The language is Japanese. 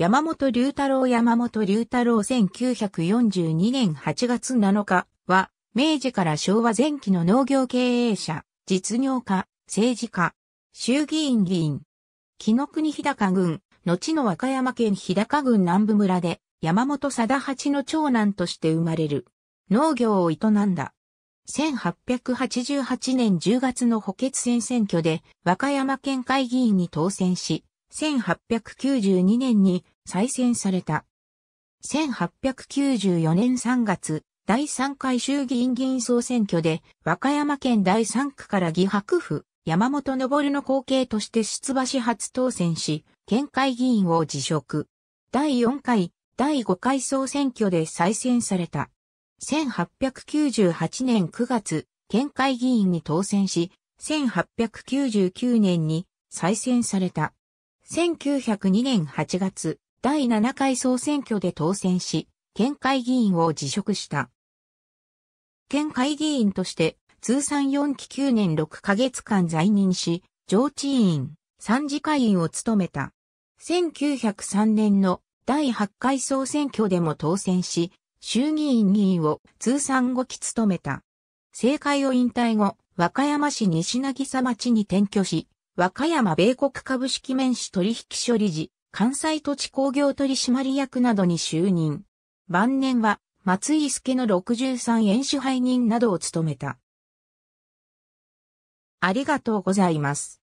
山本龍太郎山本龍太郎1942年8月7日は、明治から昭和前期の農業経営者、実業家、政治家、衆議院議員、木の国日高郡、後の和歌山県日高郡南部村で、山本貞八の長男として生まれる。農業を営んだ。1888年10月の補欠選選挙で和歌山県会議員に当選し、1892年に再選された。1894年3月、第3回衆議院議員総選挙で、和歌山県第3区から義白府、山本昇の後継として出馬し初当選し、県会議員を辞職。第4回、第5回総選挙で再選された。1898年9月、県会議員に当選し、1899年に再選された。1902年8月、第7回総選挙で当選し、県会議員を辞職した。県会議員として、通算4期9年6ヶ月間在任し、上知委員、参事会員を務めた。1903年の第8回総選挙でも当選し、衆議院議員を通算5期務めた。政界を引退後、和歌山市西渚町に転居し、和歌山米国株式面試取引所理事、関西土地工業取締役などに就任。晩年は、松井助の63円支配人などを務めた。ありがとうございます。